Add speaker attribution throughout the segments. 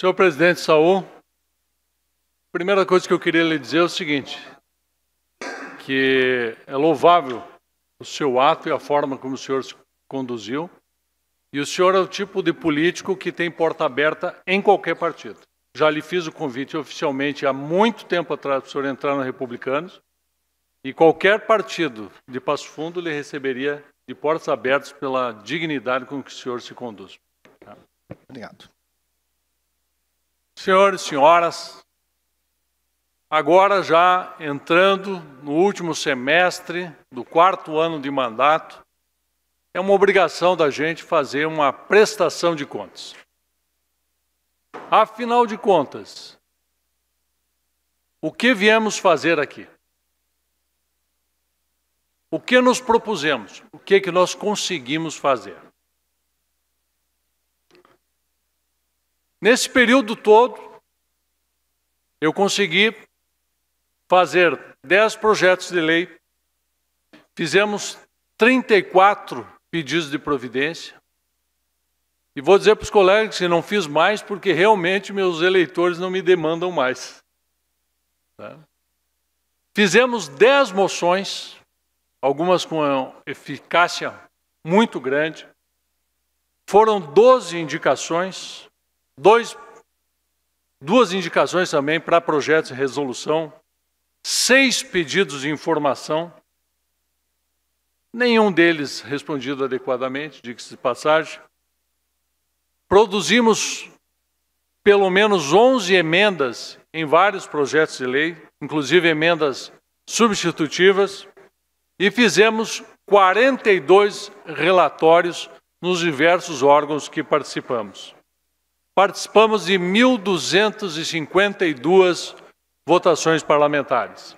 Speaker 1: Senhor presidente Saul, primeira coisa que eu queria lhe dizer é o seguinte: que é louvável o seu ato e a forma como o senhor se conduziu. E o senhor é o tipo de político que tem porta aberta em qualquer partido. Já lhe fiz o convite oficialmente há muito tempo atrás para o senhor entrar no Republicanos. E qualquer partido de Passo Fundo lhe receberia de portas abertas pela dignidade com que o senhor se conduz. Tá? Obrigado. Senhores, senhoras, agora já entrando no último semestre do quarto ano de mandato, é uma obrigação da gente fazer uma prestação de contas. Afinal de contas, o que viemos fazer aqui? O que nos propusemos? O que, que nós conseguimos fazer? Nesse período todo, eu consegui fazer 10 projetos de lei, fizemos 34 pedidos de providência. E vou dizer para os colegas que não fiz mais porque realmente meus eleitores não me demandam mais. Tá? Fizemos 10 moções, algumas com eficácia muito grande. Foram 12 indicações, Dois, duas indicações também para projetos de resolução, seis pedidos de informação, nenhum deles respondido adequadamente, diga-se de passagem. Produzimos pelo menos 11 emendas em vários projetos de lei, inclusive emendas substitutivas, e fizemos 42 relatórios nos diversos órgãos que participamos participamos de 1.252 votações parlamentares.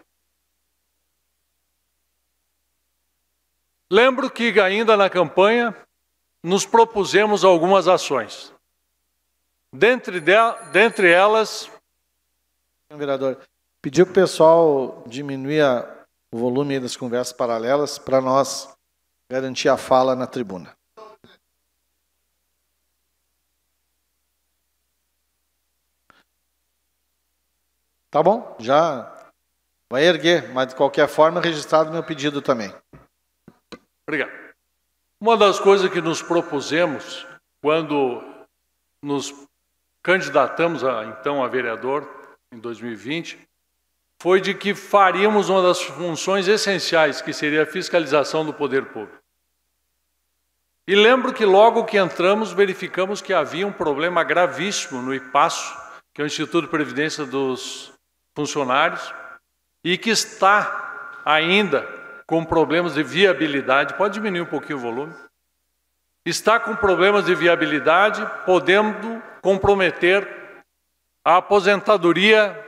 Speaker 1: Lembro que, ainda na campanha, nos propusemos algumas ações. Dentre, de, dentre elas. Vereador,
Speaker 2: pediu para o pessoal diminuir o volume das conversas paralelas para nós garantir a fala na tribuna. Tá bom, já vai erguer, mas de qualquer forma registrado meu pedido também.
Speaker 1: Obrigado. Uma das coisas que nos propusemos quando nos candidatamos a, então a vereador em 2020 foi de que faríamos uma das funções essenciais, que seria a fiscalização do poder público. E lembro que logo que entramos verificamos que havia um problema gravíssimo no IPASSO, que é o Instituto de Previdência dos funcionários e que está ainda com problemas de viabilidade, pode diminuir um pouquinho o volume. Está com problemas de viabilidade, podendo comprometer a aposentadoria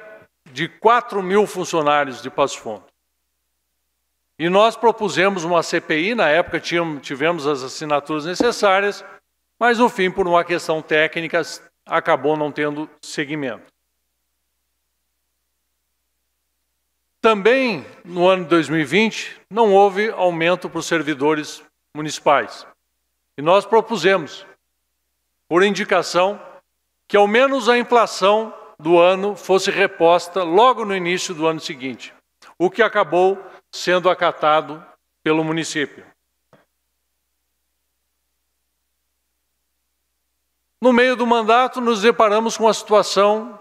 Speaker 1: de 4 mil funcionários de Passo Fundo. E nós propusemos uma CPI, na época tínhamos, tivemos as assinaturas necessárias, mas no fim, por uma questão técnica, acabou não tendo seguimento. Também no ano de 2020 não houve aumento para os servidores municipais. E nós propusemos, por indicação, que ao menos a inflação do ano fosse reposta logo no início do ano seguinte, o que acabou sendo acatado pelo município. No meio do mandato, nos deparamos com uma situação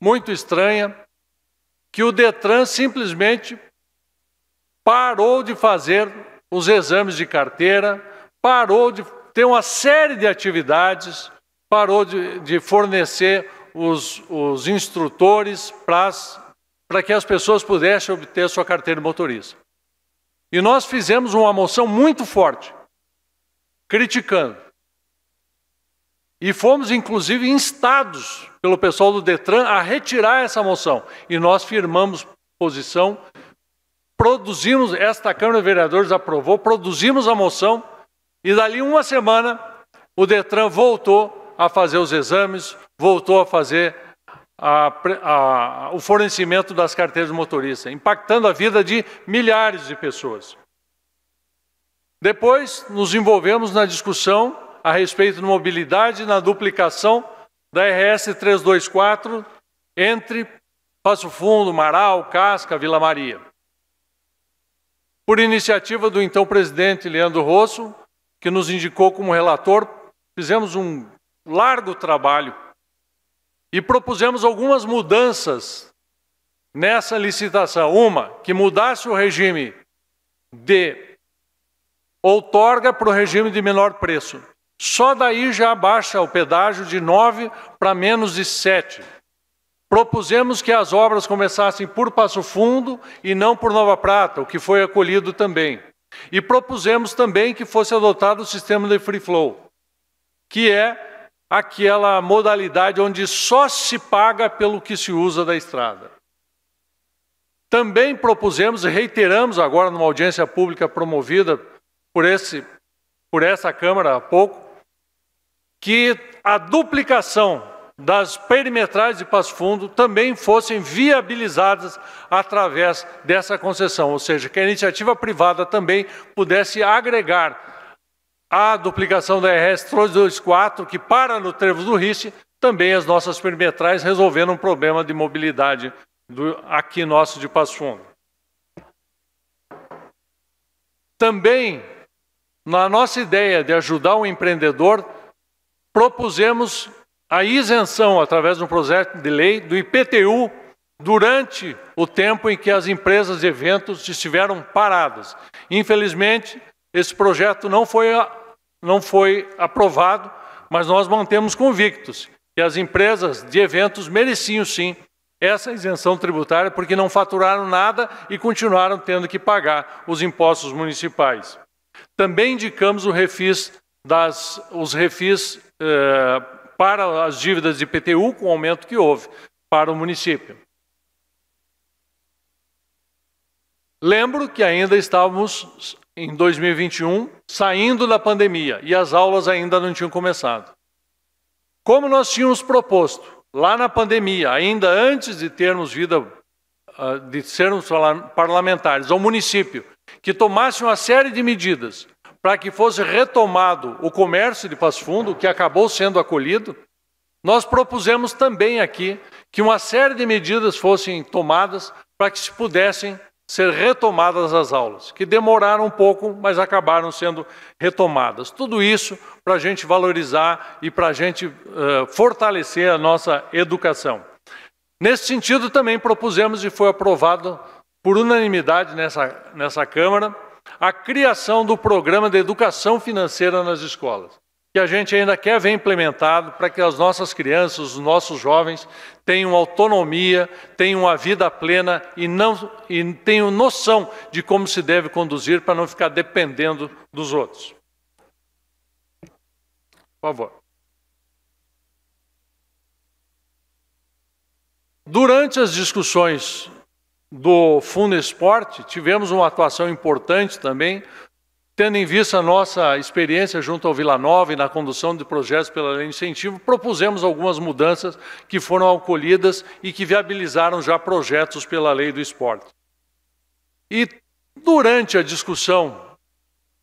Speaker 1: muito estranha, que o Detran simplesmente parou de fazer os exames de carteira, parou de ter uma série de atividades, parou de, de fornecer os, os instrutores para que as pessoas pudessem obter sua carteira de motorista. E nós fizemos uma moção muito forte, criticando. E fomos, inclusive, instados pelo pessoal do Detran a retirar essa moção. E nós firmamos posição, produzimos, esta Câmara de Vereadores aprovou, produzimos a moção, e dali uma semana o Detran voltou a fazer os exames, voltou a fazer a, a, o fornecimento das carteiras de motorista, impactando a vida de milhares de pessoas. Depois, nos envolvemos na discussão a respeito de mobilidade, na duplicação da RS 324 entre Passo Fundo, Marau, Casca, Vila Maria. Por iniciativa do então presidente Leandro Rosso, que nos indicou como relator, fizemos um largo trabalho e propusemos algumas mudanças nessa licitação. Uma, que mudasse o regime de outorga para o regime de menor preço. Só daí já abaixa o pedágio de 9 para menos de 7. Propusemos que as obras começassem por Passo Fundo e não por Nova Prata, o que foi acolhido também. E propusemos também que fosse adotado o sistema de free flow, que é aquela modalidade onde só se paga pelo que se usa da estrada. Também propusemos e reiteramos agora numa audiência pública promovida por, esse, por essa Câmara há pouco, que a duplicação das perimetrais de Passo Fundo também fossem viabilizadas através dessa concessão, ou seja, que a iniciativa privada também pudesse agregar a duplicação da RS 324, que para no Trevo do Rice, também as nossas perimetrais resolvendo um problema de mobilidade do, aqui nosso de Passo Fundo. Também, na nossa ideia de ajudar o empreendedor, propusemos a isenção, através de um projeto de lei, do IPTU durante o tempo em que as empresas de eventos estiveram paradas. Infelizmente, esse projeto não foi, não foi aprovado, mas nós mantemos convictos que as empresas de eventos mereciam sim essa isenção tributária porque não faturaram nada e continuaram tendo que pagar os impostos municipais. Também indicamos o refis das, os refis eh, para as dívidas de IPTU, com o aumento que houve para o município. Lembro que ainda estávamos em 2021 saindo da pandemia e as aulas ainda não tinham começado. Como nós tínhamos proposto lá na pandemia, ainda antes de termos vida, ah, de sermos parlamentares, ao município que tomasse uma série de medidas para que fosse retomado o comércio de Passo Fundo, que acabou sendo acolhido, nós propusemos também aqui que uma série de medidas fossem tomadas para que se pudessem ser retomadas as aulas, que demoraram um pouco, mas acabaram sendo retomadas. Tudo isso para a gente valorizar e para a gente uh, fortalecer a nossa educação. Nesse sentido, também propusemos e foi aprovado por unanimidade nessa, nessa Câmara a criação do programa de educação financeira nas escolas, que a gente ainda quer ver implementado para que as nossas crianças, os nossos jovens tenham autonomia, tenham uma vida plena e, não, e tenham noção de como se deve conduzir para não ficar dependendo dos outros. Por favor. Durante as discussões do Fundo Esporte, tivemos uma atuação importante também, tendo em vista a nossa experiência junto ao Vila Nova e na condução de projetos pela lei de incentivo, propusemos algumas mudanças que foram acolhidas e que viabilizaram já projetos pela lei do esporte. E durante a discussão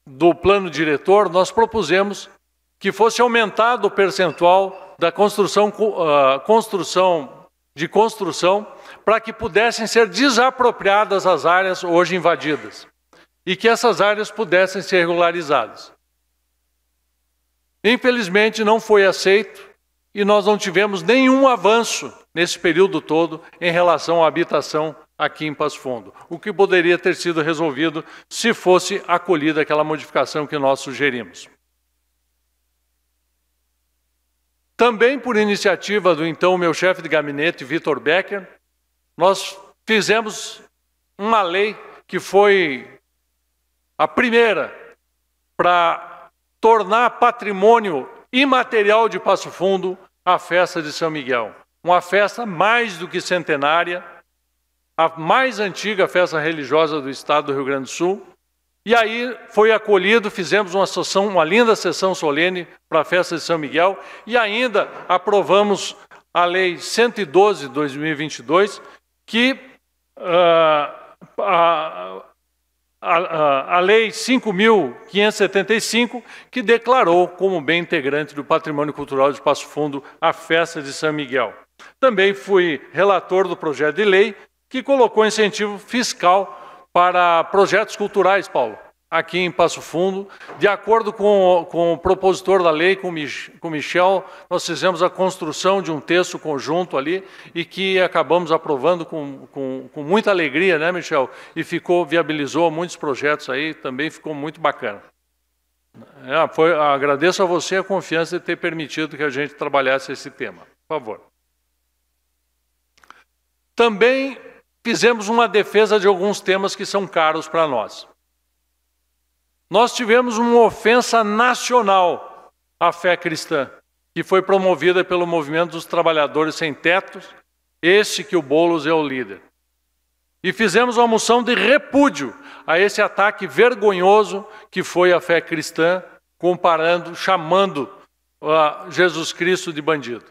Speaker 1: do plano diretor, nós propusemos que fosse aumentado o percentual da construção, uh, construção de construção para que pudessem ser desapropriadas as áreas hoje invadidas e que essas áreas pudessem ser regularizadas. Infelizmente, não foi aceito e nós não tivemos nenhum avanço nesse período todo em relação à habitação aqui em Passo Fundo, o que poderia ter sido resolvido se fosse acolhida aquela modificação que nós sugerimos. Também por iniciativa do então meu chefe de gabinete, Vitor Becker, nós fizemos uma lei que foi a primeira para tornar patrimônio imaterial de Passo Fundo a festa de São Miguel. Uma festa mais do que centenária, a mais antiga festa religiosa do estado do Rio Grande do Sul. E aí foi acolhido, fizemos uma, sessão, uma linda sessão solene para a festa de São Miguel e ainda aprovamos a Lei 112 de 2022, que uh, a, a, a Lei 5.575, que declarou como bem integrante do patrimônio cultural de Passo Fundo a festa de São Miguel. Também fui relator do projeto de lei que colocou incentivo fiscal para projetos culturais, Paulo aqui em Passo Fundo. De acordo com, com o propositor da lei, com, com Michel, nós fizemos a construção de um texto conjunto ali e que acabamos aprovando com, com, com muita alegria, né, Michel? E ficou, viabilizou muitos projetos aí, também ficou muito bacana. É, foi, agradeço a você a confiança de ter permitido que a gente trabalhasse esse tema. Por favor. Também fizemos uma defesa de alguns temas que são caros para nós. Nós tivemos uma ofensa nacional à fé cristã, que foi promovida pelo movimento dos trabalhadores sem tetos, esse que o Bolos é o líder. E fizemos uma moção de repúdio a esse ataque vergonhoso que foi a fé cristã, comparando, chamando Jesus Cristo de bandido.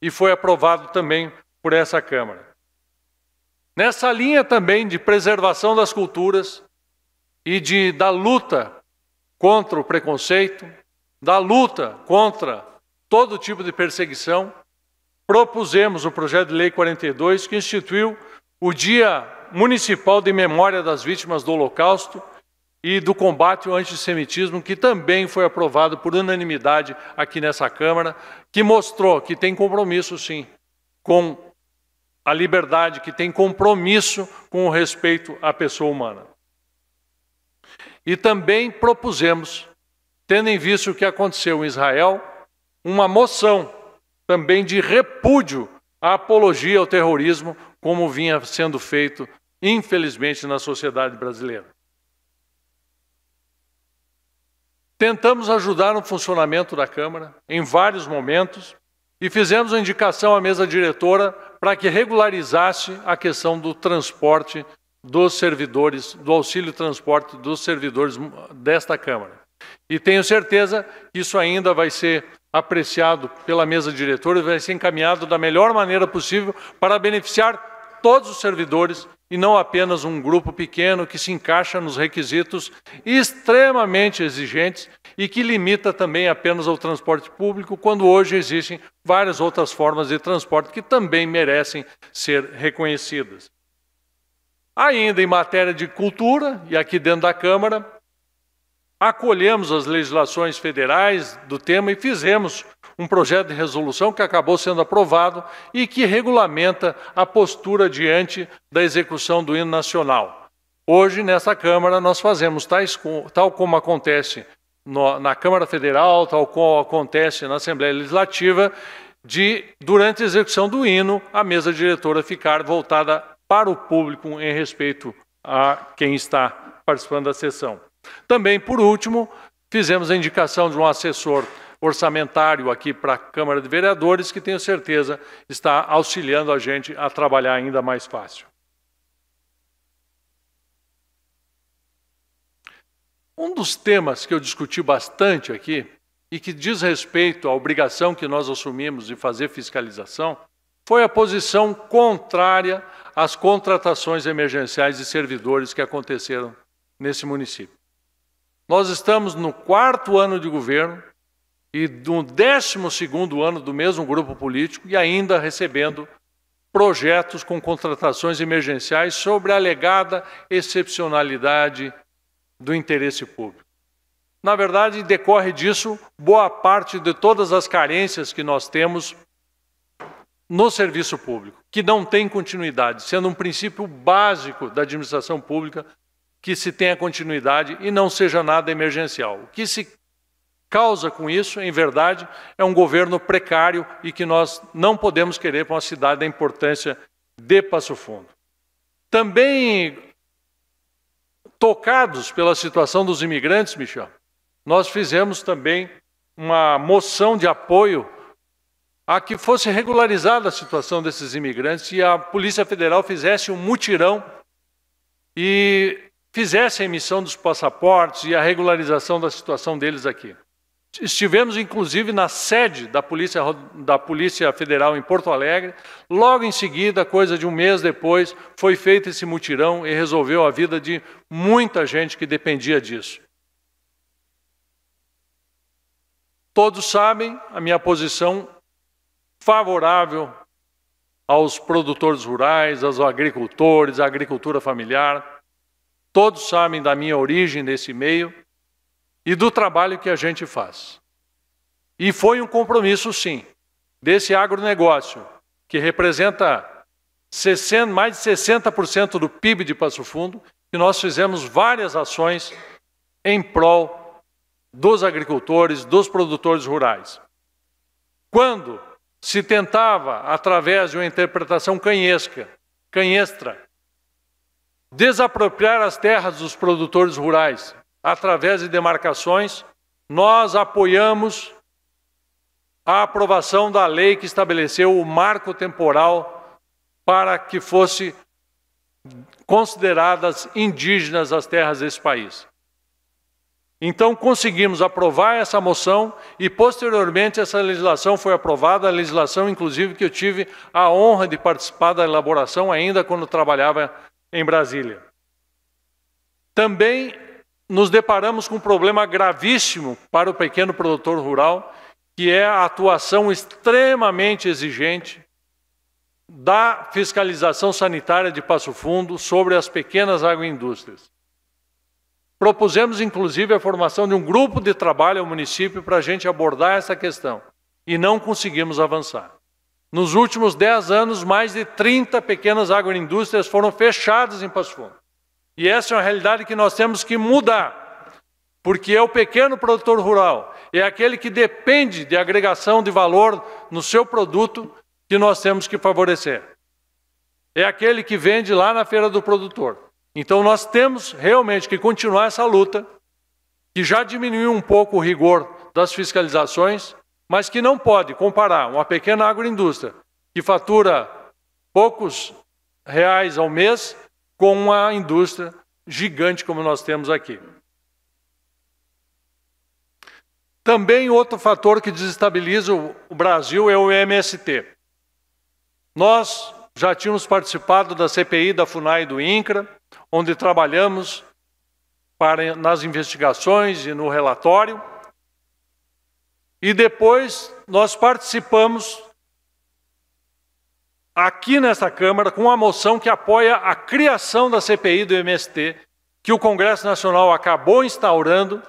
Speaker 1: E foi aprovado também por essa Câmara. Nessa linha também de preservação das culturas, e de, da luta contra o preconceito, da luta contra todo tipo de perseguição, propusemos o projeto de lei 42 que instituiu o Dia Municipal de Memória das Vítimas do Holocausto e do combate ao antissemitismo, que também foi aprovado por unanimidade aqui nessa Câmara, que mostrou que tem compromisso, sim, com a liberdade, que tem compromisso com o respeito à pessoa humana. E também propusemos, tendo em vista o que aconteceu em Israel, uma moção também de repúdio à apologia ao terrorismo, como vinha sendo feito, infelizmente, na sociedade brasileira. Tentamos ajudar no funcionamento da Câmara em vários momentos e fizemos uma indicação à mesa diretora para que regularizasse a questão do transporte dos servidores, do auxílio transporte dos servidores desta Câmara. E tenho certeza que isso ainda vai ser apreciado pela mesa diretora e vai ser encaminhado da melhor maneira possível para beneficiar todos os servidores e não apenas um grupo pequeno que se encaixa nos requisitos extremamente exigentes e que limita também apenas ao transporte público, quando hoje existem várias outras formas de transporte que também merecem ser reconhecidas. Ainda em matéria de cultura, e aqui dentro da Câmara, acolhemos as legislações federais do tema e fizemos um projeto de resolução que acabou sendo aprovado e que regulamenta a postura diante da execução do hino nacional. Hoje, nessa Câmara, nós fazemos tais, tal como acontece no, na Câmara Federal, tal como acontece na Assembleia Legislativa, de, durante a execução do hino, a mesa diretora ficar voltada para o público em respeito a quem está participando da sessão. Também, por último, fizemos a indicação de um assessor orçamentário aqui para a Câmara de Vereadores, que tenho certeza está auxiliando a gente a trabalhar ainda mais fácil. Um dos temas que eu discuti bastante aqui, e que diz respeito à obrigação que nós assumimos de fazer fiscalização, foi a posição contrária às contratações emergenciais de servidores que aconteceram nesse município. Nós estamos no quarto ano de governo e no décimo segundo ano do mesmo grupo político e ainda recebendo projetos com contratações emergenciais sobre a alegada excepcionalidade do interesse público. Na verdade, decorre disso boa parte de todas as carências que nós temos no serviço público, que não tem continuidade, sendo um princípio básico da administração pública que se tenha continuidade e não seja nada emergencial. O que se causa com isso, em verdade, é um governo precário e que nós não podemos querer para uma cidade da importância de Passo Fundo. Também tocados pela situação dos imigrantes, Michel, nós fizemos também uma moção de apoio a que fosse regularizada a situação desses imigrantes e a Polícia Federal fizesse um mutirão e fizesse a emissão dos passaportes e a regularização da situação deles aqui. Estivemos, inclusive, na sede da Polícia, da Polícia Federal em Porto Alegre. Logo em seguida, coisa de um mês depois, foi feito esse mutirão e resolveu a vida de muita gente que dependia disso. Todos sabem a minha posição favorável aos produtores rurais, aos agricultores, à agricultura familiar. Todos sabem da minha origem nesse meio e do trabalho que a gente faz. E foi um compromisso, sim, desse agronegócio, que representa 60, mais de 60% do PIB de Passo Fundo, que nós fizemos várias ações em prol dos agricultores, dos produtores rurais. Quando se tentava, através de uma interpretação canhesca, canhestra, desapropriar as terras dos produtores rurais através de demarcações, nós apoiamos a aprovação da lei que estabeleceu o marco temporal para que fossem consideradas indígenas as terras desse país. Então conseguimos aprovar essa moção e posteriormente essa legislação foi aprovada, a legislação inclusive que eu tive a honra de participar da elaboração ainda quando trabalhava em Brasília. Também nos deparamos com um problema gravíssimo para o pequeno produtor rural, que é a atuação extremamente exigente da fiscalização sanitária de Passo Fundo sobre as pequenas agroindústrias. Propusemos, inclusive, a formação de um grupo de trabalho ao município para a gente abordar essa questão e não conseguimos avançar. Nos últimos 10 anos, mais de 30 pequenas agroindústrias foram fechadas em Passo Fundo. E essa é uma realidade que nós temos que mudar, porque é o pequeno produtor rural, é aquele que depende de agregação de valor no seu produto que nós temos que favorecer. É aquele que vende lá na feira do produtor então nós temos realmente que continuar essa luta, que já diminuiu um pouco o rigor das fiscalizações, mas que não pode comparar uma pequena agroindústria que fatura poucos reais ao mês com uma indústria gigante como nós temos aqui. Também outro fator que desestabiliza o Brasil é o MST. Nós já tínhamos participado da CPI da FUNAI e do INCRA, onde trabalhamos para, nas investigações e no relatório. E depois nós participamos aqui nesta Câmara com a moção que apoia a criação da CPI do MST, que o Congresso Nacional acabou instaurando,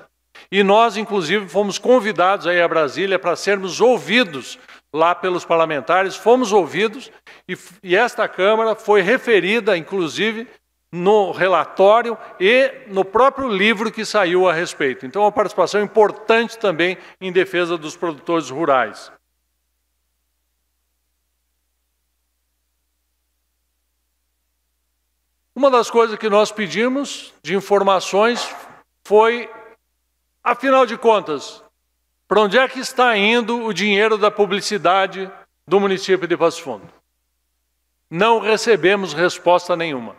Speaker 1: e nós, inclusive, fomos convidados aí a Brasília para sermos ouvidos lá pelos parlamentares, fomos ouvidos e, e esta Câmara foi referida, inclusive, no relatório e no próprio livro que saiu a respeito. Então, é uma participação importante também em defesa dos produtores rurais. Uma das coisas que nós pedimos de informações foi, afinal de contas, para onde é que está indo o dinheiro da publicidade do município de Passo Fundo? Não recebemos resposta nenhuma.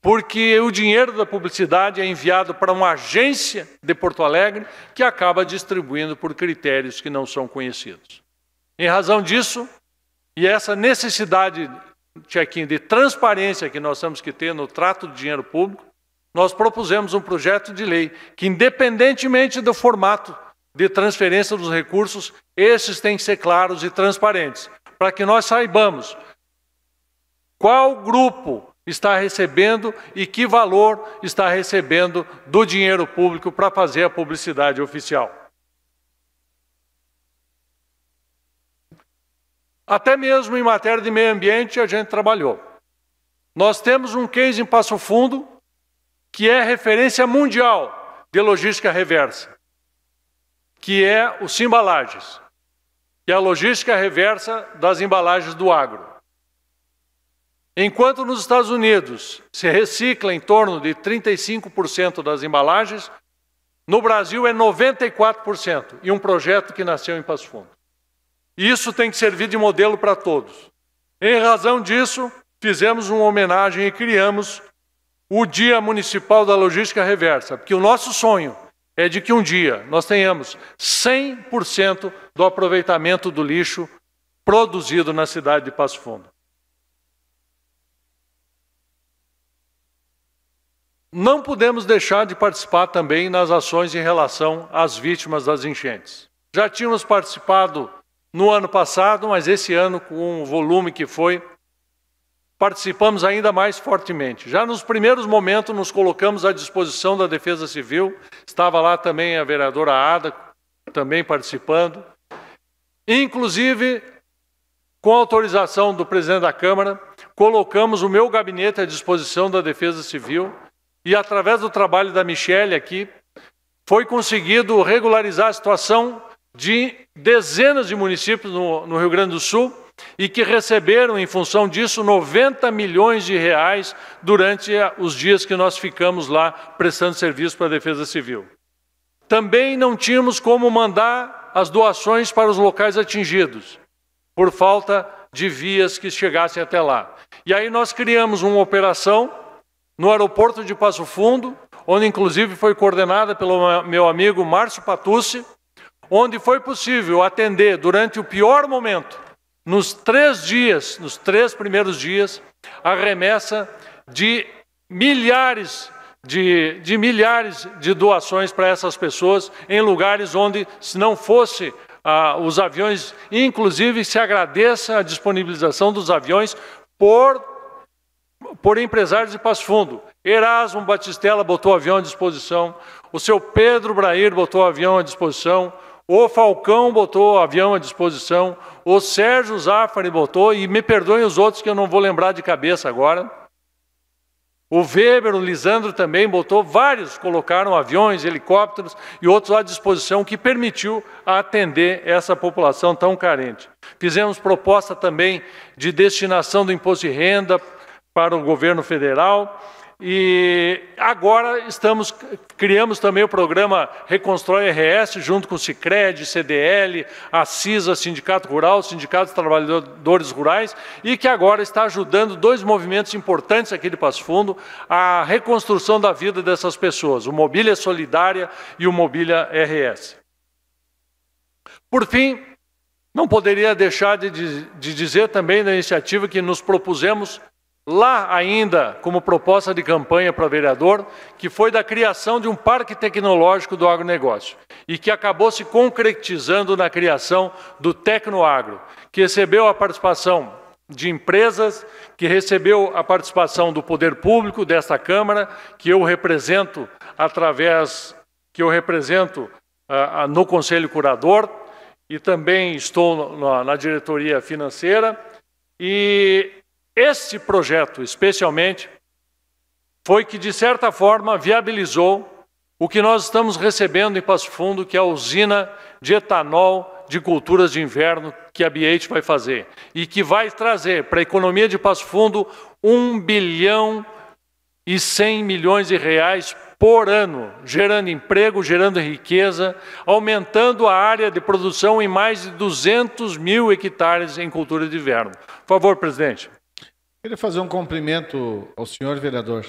Speaker 1: Porque o dinheiro da publicidade é enviado para uma agência de Porto Alegre que acaba distribuindo por critérios que não são conhecidos. Em razão disso, e essa necessidade, de transparência que nós temos que ter no trato do dinheiro público, nós propusemos um projeto de lei que, independentemente do formato de transferência dos recursos, esses têm que ser claros e transparentes, para que nós saibamos qual grupo está recebendo e que valor está recebendo do dinheiro público para fazer a publicidade oficial. Até mesmo em matéria de meio ambiente a gente trabalhou. Nós temos um case em Passo Fundo que é referência mundial de logística reversa que é os embalagens, que é a logística reversa das embalagens do agro. Enquanto nos Estados Unidos se recicla em torno de 35% das embalagens, no Brasil é 94%, e um projeto que nasceu em Passo Fundo. Isso tem que servir de modelo para todos. Em razão disso, fizemos uma homenagem e criamos o Dia Municipal da Logística Reversa, porque o nosso sonho é de que um dia nós tenhamos 100% do aproveitamento do lixo produzido na cidade de Passo Fundo. Não podemos deixar de participar também nas ações em relação às vítimas das enchentes. Já tínhamos participado no ano passado, mas esse ano com um volume que foi participamos ainda mais fortemente. Já nos primeiros momentos, nos colocamos à disposição da Defesa Civil, estava lá também a vereadora Ada, também participando, inclusive com autorização do presidente da Câmara, colocamos o meu gabinete à disposição da Defesa Civil e, através do trabalho da Michelle aqui, foi conseguido regularizar a situação de dezenas de municípios no, no Rio Grande do Sul e que receberam, em função disso, 90 milhões de reais durante os dias que nós ficamos lá prestando serviço para a Defesa Civil. Também não tínhamos como mandar as doações para os locais atingidos, por falta de vias que chegassem até lá. E aí nós criamos uma operação no aeroporto de Passo Fundo, onde inclusive foi coordenada pelo meu amigo Márcio Patucci, onde foi possível atender durante o pior momento nos três dias, nos três primeiros dias, a remessa de milhares de, de milhares de doações para essas pessoas em lugares onde, se não fosse ah, os aviões, inclusive se agradeça a disponibilização dos aviões por, por empresários de Passo Fundo. Erasmo Batistella botou o avião à disposição, o seu Pedro Brair botou o avião à disposição, o Falcão botou o avião à disposição, o Sérgio Zafari botou, e me perdoem os outros que eu não vou lembrar de cabeça agora. O Weber, o Lisandro também botou, vários colocaram aviões, helicópteros e outros à disposição que permitiu atender essa população tão carente. Fizemos proposta também de destinação do imposto de renda para o governo federal e agora estamos criamos também o programa Reconstrói RS, junto com o Cicred, CDL, a CISA, Sindicato Rural, Sindicato dos Trabalhadores Rurais, e que agora está ajudando dois movimentos importantes aqui de Passo Fundo, a reconstrução da vida dessas pessoas, o Mobília Solidária e o Mobília RS. Por fim, não poderia deixar de, de dizer também da iniciativa que nos propusemos lá ainda como proposta de campanha para vereador, que foi da criação de um parque tecnológico do agronegócio e que acabou se concretizando na criação do Tecnoagro, que recebeu a participação de empresas, que recebeu a participação do poder público desta Câmara, que eu represento através que eu represento ah, ah, no Conselho Curador e também estou na, na diretoria financeira e esse projeto, especialmente, foi que, de certa forma, viabilizou o que nós estamos recebendo em Passo Fundo, que é a usina de etanol de culturas de inverno que a BH vai fazer e que vai trazer para a economia de Passo Fundo 1 bilhão e 100 milhões de reais por ano, gerando emprego, gerando riqueza, aumentando a área de produção em mais de 200 mil hectares em cultura de inverno. Por favor, presidente.
Speaker 2: Queria fazer um cumprimento ao senhor vereador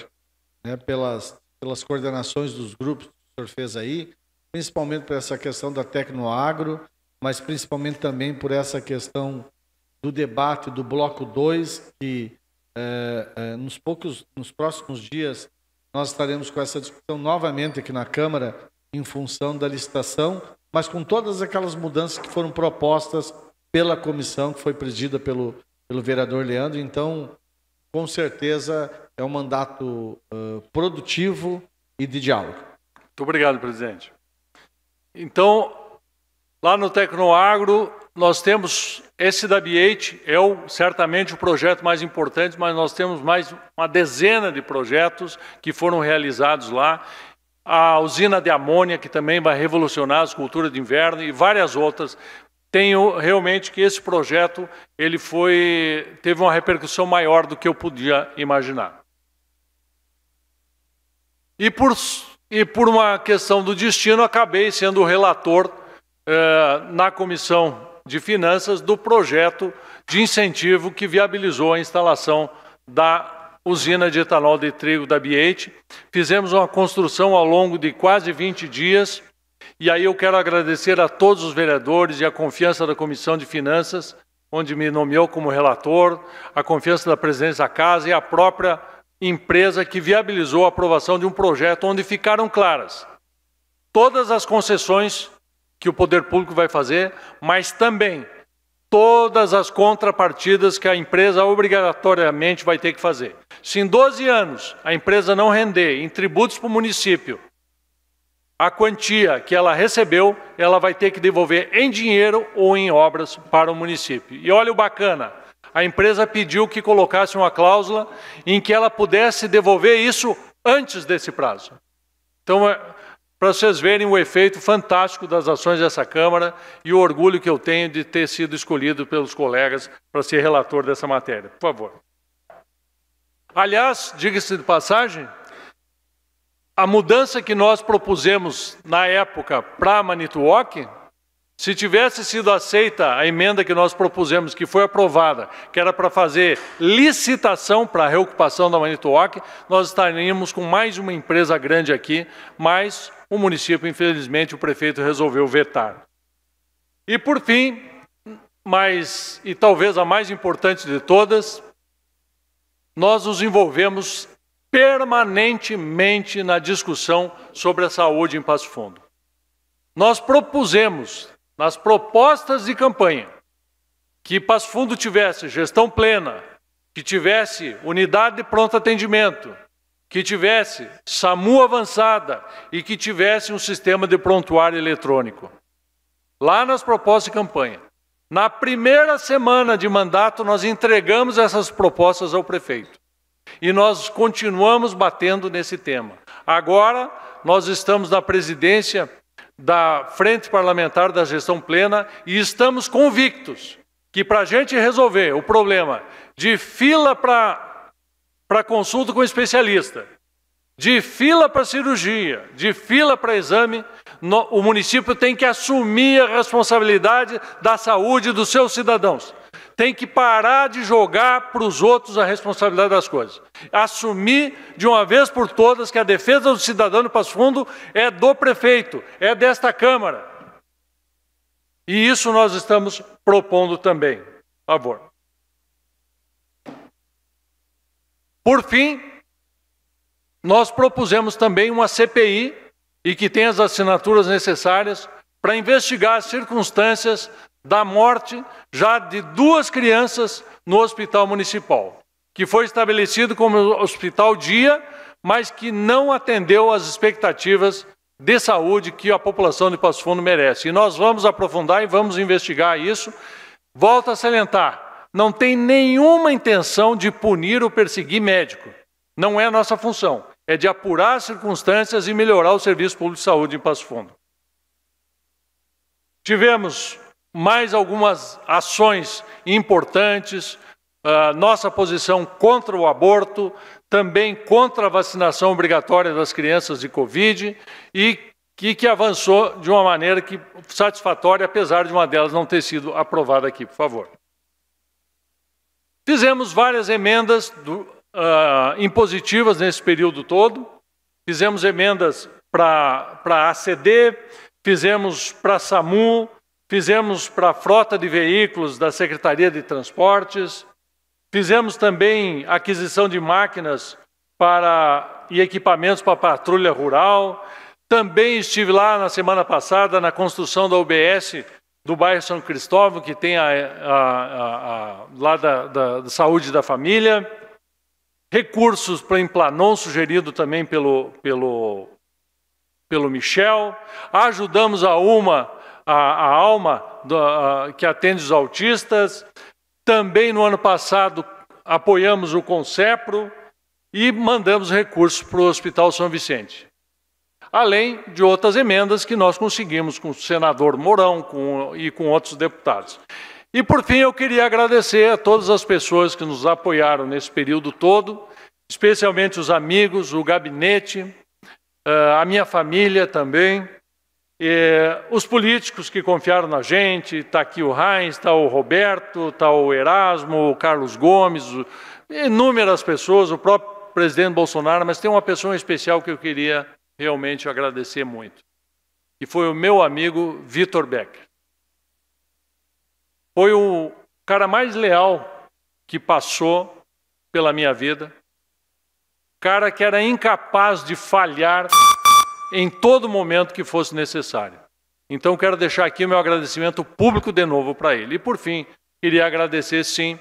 Speaker 2: né, pelas, pelas coordenações dos grupos que o senhor fez aí, principalmente por essa questão da Tecnoagro, mas principalmente também por essa questão do debate do Bloco 2, que eh, eh, nos, poucos, nos próximos dias nós estaremos com essa discussão novamente aqui na Câmara, em função da licitação, mas com todas aquelas mudanças que foram propostas pela comissão que foi presidida pelo, pelo vereador Leandro. Então, com certeza é um mandato uh, produtivo e
Speaker 1: de diálogo. Muito obrigado, presidente. Então, lá no Tecnoagro, nós temos esse da B8, é o, certamente o projeto mais importante, mas nós temos mais uma dezena de projetos que foram realizados lá. A usina de amônia, que também vai revolucionar as culturas de inverno, e várias outras tenho realmente que esse projeto ele foi teve uma repercussão maior do que eu podia imaginar. E por, e por uma questão do destino, acabei sendo relator eh, na Comissão de Finanças do projeto de incentivo que viabilizou a instalação da usina de etanol de trigo da Biete Fizemos uma construção ao longo de quase 20 dias e aí eu quero agradecer a todos os vereadores e a confiança da Comissão de Finanças, onde me nomeou como relator, a confiança da presidência da casa e a própria empresa que viabilizou a aprovação de um projeto onde ficaram claras todas as concessões que o poder público vai fazer, mas também todas as contrapartidas que a empresa obrigatoriamente vai ter que fazer. Se em 12 anos a empresa não render em tributos para o município a quantia que ela recebeu, ela vai ter que devolver em dinheiro ou em obras para o município. E olha o bacana, a empresa pediu que colocasse uma cláusula em que ela pudesse devolver isso antes desse prazo. Então, é, para vocês verem o efeito fantástico das ações dessa Câmara e o orgulho que eu tenho de ter sido escolhido pelos colegas para ser relator dessa matéria. Por favor. Aliás, diga-se de passagem, a mudança que nós propusemos na época para Manituoc, se tivesse sido aceita a emenda que nós propusemos, que foi aprovada, que era para fazer licitação para a reocupação da Manituoc, nós estaríamos com mais uma empresa grande aqui, mas o município, infelizmente, o prefeito resolveu vetar. E por fim, mas e talvez a mais importante de todas, nós nos envolvemos permanentemente na discussão sobre a saúde em Passo Fundo. Nós propusemos, nas propostas de campanha, que Passo Fundo tivesse gestão plena, que tivesse unidade de pronto atendimento, que tivesse SAMU avançada e que tivesse um sistema de prontuário eletrônico. Lá nas propostas de campanha. Na primeira semana de mandato, nós entregamos essas propostas ao prefeito. E nós continuamos batendo nesse tema. Agora, nós estamos na presidência da Frente Parlamentar da Gestão Plena e estamos convictos que para a gente resolver o problema de fila para consulta com especialista, de fila para cirurgia, de fila para exame, no, o município tem que assumir a responsabilidade da saúde dos seus cidadãos tem que parar de jogar para os outros a responsabilidade das coisas. Assumir de uma vez por todas que a defesa do cidadão do Passo Fundo é do prefeito, é desta Câmara. E isso nós estamos propondo também. Por favor. Por fim, nós propusemos também uma CPI e que tem as assinaturas necessárias para investigar as circunstâncias da morte já de duas crianças no hospital municipal, que foi estabelecido como hospital dia, mas que não atendeu às expectativas de saúde que a população de Passo Fundo merece. E nós vamos aprofundar e vamos investigar isso. Volto a salientar, não tem nenhuma intenção de punir ou perseguir médico. Não é a nossa função. É de apurar as circunstâncias e melhorar o serviço público de saúde em Passo Fundo. Tivemos mais algumas ações importantes, nossa posição contra o aborto, também contra a vacinação obrigatória das crianças de Covid e que, que avançou de uma maneira que, satisfatória, apesar de uma delas não ter sido aprovada aqui, por favor. Fizemos várias emendas do, uh, impositivas nesse período todo, fizemos emendas para a ACD, fizemos para a SAMU, fizemos para a frota de veículos da Secretaria de Transportes, fizemos também aquisição de máquinas para, e equipamentos para a patrulha rural. Também estive lá na semana passada na construção da UBS do bairro São Cristóvão, que tem a, a, a, lá da, da, da, saúde da família. Recursos para Implanon, sugerido também pelo, pelo, pelo Michel. Ajudamos a UMA a, a alma do, a, que atende os autistas. Também no ano passado apoiamos o Concepro e mandamos recursos para o Hospital São Vicente. Além de outras emendas que nós conseguimos com o senador Mourão com, e com outros deputados. E por fim, eu queria agradecer a todas as pessoas que nos apoiaram nesse período todo, especialmente os amigos, o gabinete, eh, a minha família também, é, os políticos que confiaram na gente, está aqui o Heinz, está o Roberto, está o Erasmo, o Carlos Gomes, inúmeras pessoas, o próprio presidente Bolsonaro, mas tem uma pessoa especial que eu queria realmente agradecer muito, que foi o meu amigo Vitor Becker. Foi o cara mais leal que passou pela minha vida, cara que era incapaz de falhar em todo momento que fosse necessário. Então, quero deixar aqui o meu agradecimento público de novo para ele. E, por fim, queria agradecer, sim,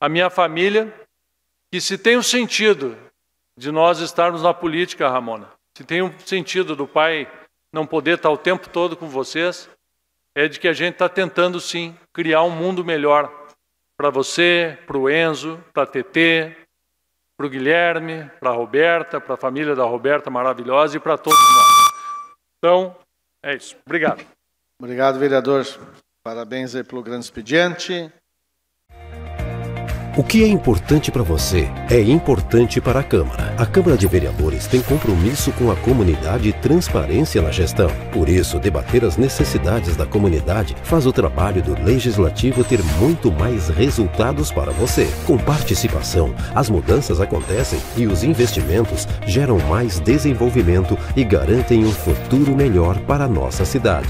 Speaker 1: a minha família, que se tem o um sentido de nós estarmos na política, Ramona, se tem o um sentido do pai não poder estar o tempo todo com vocês, é de que a gente está tentando, sim, criar um mundo melhor para você, para o Enzo, para a TT, para o Guilherme, para a Roberta, para a família da Roberta maravilhosa e para todos nós. Então, é isso. Obrigado.
Speaker 2: Obrigado, vereador. Parabéns aí pelo grande expediente.
Speaker 1: O que é importante para você é importante para a Câmara. A Câmara de Vereadores tem compromisso com a comunidade e transparência na gestão. Por isso, debater as necessidades da comunidade faz o trabalho do legislativo ter muito mais resultados para você. Com participação, as mudanças acontecem e os investimentos geram mais desenvolvimento e garantem um futuro melhor para a nossa cidade.